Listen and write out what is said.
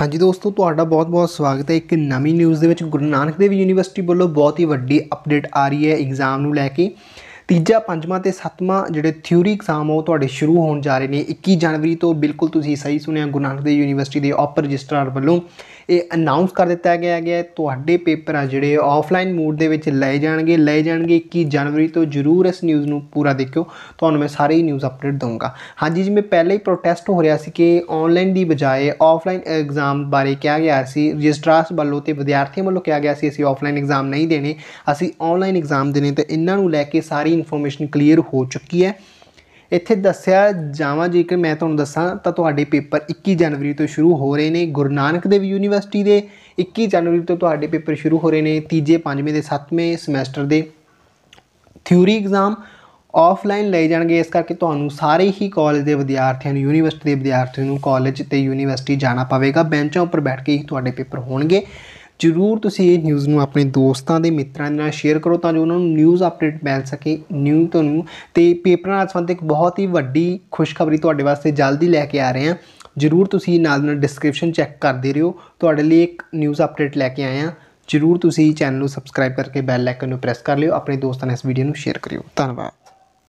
ਹਾਂਜੀ ਦੋਸਤੋ ਤੁਹਾਡਾ ਬਹੁਤ-ਬਹੁਤ ਸਵਾਗਤ ਹੈ ਇੱਕ ਨਵੀਂ ਨਿਊਜ਼ ਦੇ ਵਿੱਚ ਗੁਰੂ ਨਾਨਕ ਦੇਵ ਯੂਨੀਵਰਸਿਟੀ ਵੱਲੋਂ ਬਹੁਤ ਹੀ ਵੱਡੀ ਅਪਡੇਟ ਆ ਰਹੀ ਹੈ ਐਗਜ਼ਾਮ ਨੂੰ ਲੈ ਕੇ ਤੀਜਾ ਪੰਜਵਾਂ ਤੇ ਸੱਤਵਾਂ ਜਿਹੜੇ ਥਿਊਰੀ ਐਗਜ਼ਾਮ ਉਹ ਤੁਹਾਡੇ ਸ਼ੁਰੂ ਹੋਣ ਜਾ ਰਹੇ ਨੇ 21 ਜਨਵਰੀ ਤੋਂ ਬਿਲਕੁਲ ਤੁਸੀਂ ਸਹੀ ਸੁਣਿਆ ਗੁਰੂ ਨਾਨਕ ਦੇਵ ਯੂਨੀਵਰਸਿਟੀ ਦੇ ਆਪਰ ਰਜਿਸਟਰਾਰ ਵੱਲੋਂ ਇਹ ਅਨਾਉਂਸ ਕਰ ਦਿੱਤਾ ਗਿਆ ਹੈ ਤੁਹਾਡੇ ਪੇਪਰ ਆ ਜਿਹੜੇ ਆਫਲਾਈਨ ਮੋਡ ਦੇ ਵਿੱਚ ਲਏ ਜਾਣਗੇ ਲਏ ਜਾਣਗੇ 21 ਜਨਵਰੀ ਤੋਂ ਜ਼ਰੂਰ ਇਸ ਨਿਊਜ਼ ਨੂੰ ਪੂਰਾ ਦੇਖਿਓ ਤੁਹਾਨੂੰ ਮੈਂ ਸਾਰੇ ਨਿਊਜ਼ ਅਪਡੇਟ ਦਊਂਗਾ ਹਾਂਜੀ ਜਿਵੇਂ ਪਹਿਲਾਂ ਹੀ ਪ੍ਰੋਟੈਸਟ ਹੋ ਰਿਹਾ ਸੀ ਕਿ ਆਨਲਾਈਨ ਦੀ ਬਜਾਏ ਆਫਲਾਈਨ ਐਗਜ਼ਾਮ ਬਾਰੇ ਕਿਹਾ ਗਿਆ ਸੀ ਰਜਿਸਟਰਾਰਸ ਵੱਲੋਂ ਤੇ ਵਿਦਿਆਰਥੀਆਂ ਵੱਲੋਂ ਕਿਹਾ ਗਿਆ ਸੀ ਅਸੀਂ ਆਫਲਾਈਨ ਐਗਜ਼ਾਮ ਨਹੀਂ ਦੇਣੇ ਅਸੀਂ ਆਨਲਾਈਨ ਐਗਜ਼ਾਮ ਦੇਣੇ ਤੇ ਇਹਨਾਂ ਨੂੰ ਲੈ ਕੇ ਸਾਰੀ ਇਨਫੋਰਮੇਸ਼ਨ ਕਲੀਅਰ ਹੋ ਚੁੱਕੀ ਹੈ ਇੱਥੇ ਦੱਸਿਆ ਜਾਵਾਂ ਜੇਕਰ ਮੈਂ ਤੁਹਾਨੂੰ ਦੱਸਾਂ ਤਾਂ ਤੁਹਾਡੇ ਪੇਪਰ 21 ਜਨਵਰੀ ਤੋਂ ਸ਼ੁਰੂ ਹੋ ਰਹੇ ਨੇ ਗੁਰੂ ਨਾਨਕ ਦੇਵ ਯੂਨੀਵਰਸਿਟੀ ਦੇ 21 ਜਨਵਰੀ ਤੋਂ ਤੁਹਾਡੇ ਪੇਪਰ ਸ਼ੁਰੂ ਹੋ ਰਹੇ ਨੇ ਤੀਜੇ ਪੰਜਵੇਂ ਦੇ ਸੱਤਵੇਂ ਸਮੈਸਟਰ ਦੇ ਥਿਊਰੀ ਐਗਜ਼ਾਮ ਆਫਲਾਈਨ ਲਏ ਜਾਣਗੇ ਇਸ ਕਰਕੇ ਤੁਹਾਨੂੰ ਸਾਰੇ ਹੀ ਕਾਲਜ ਦੇ ਵਿਦਿਆਰਥੀਆਂ ਨੂੰ ਯੂਨੀਵਰਸਿਟੀ ਦੇ ਵਿਦਿਆਰਥੀਆਂ ਨੂੰ ਕਾਲਜ ਤੇ ਯੂਨੀਵਰਸਿਟੀ ਜਾਣਾ ਪਵੇਗਾ ਬੈਂਚਾਂ ਉੱਪਰ ਬੈਠ ਕੇ ਹੀ ਤੁਹਾਡੇ ਪੇਪਰ ਹੋਣਗੇ ਜ਼ਰੂਰ ਤੁਸੀਂ ਇਹ ਨਿਊਜ਼ ਨੂੰ ਆਪਣੇ ਦੋਸਤਾਂ ਦੇ ਮਿੱਤਰਾਂ ਨਾਲ ਸ਼ੇਅਰ ਕਰੋ ਤਾਂ ਜੋ ਉਹਨਾਂ ਨੂੰ ਨਿਊਜ਼ ਅਪਡੇਟ ਮਿਲ ਸਕੇ ਨਿਊ ਤੁਹਾਨੂੰ ਤੇ ਪੇਪਰ ਨਾਲ ਸੰਬੰਧਿਤ ਬਹੁਤ ਹੀ ਵੱਡੀ ਖੁਸ਼ਖਬਰੀ ਤੁਹਾਡੇ ਵਾਸਤੇ ਜਲਦੀ ਲੈ ਕੇ ਆ ਰਹੇ ਹਾਂ ਜ਼ਰੂਰ ਤੁਸੀਂ ਨਾਲ ਨਾਲ ਡਿਸਕ੍ਰਿਪਸ਼ਨ ਚੈੱਕ ਕਰਦੇ ਰਹੋ ਤੁਹਾਡੇ ਲਈ ਇੱਕ ਨਿਊਜ਼ ਅਪਡੇਟ ਲੈ ਕੇ ਆਏ ਹਾਂ ਜ਼ਰੂਰ ਤੁਸੀਂ ਚੈਨਲ ਨੂੰ ਸਬਸਕ੍ਰਾਈਬ ਕਰਕੇ ਬੈਲ ਆਈਕਨ ਨੂੰ ਪ੍ਰੈਸ ਕਰ ਲਿਓ ਆਪਣੇ ਦੋਸਤਾਂ ਨਾਲ ਇਸ ਵੀਡੀਓ ਨੂੰ ਸ਼ੇਅਰ ਕਰਿਓ ਧੰਨਵਾਦ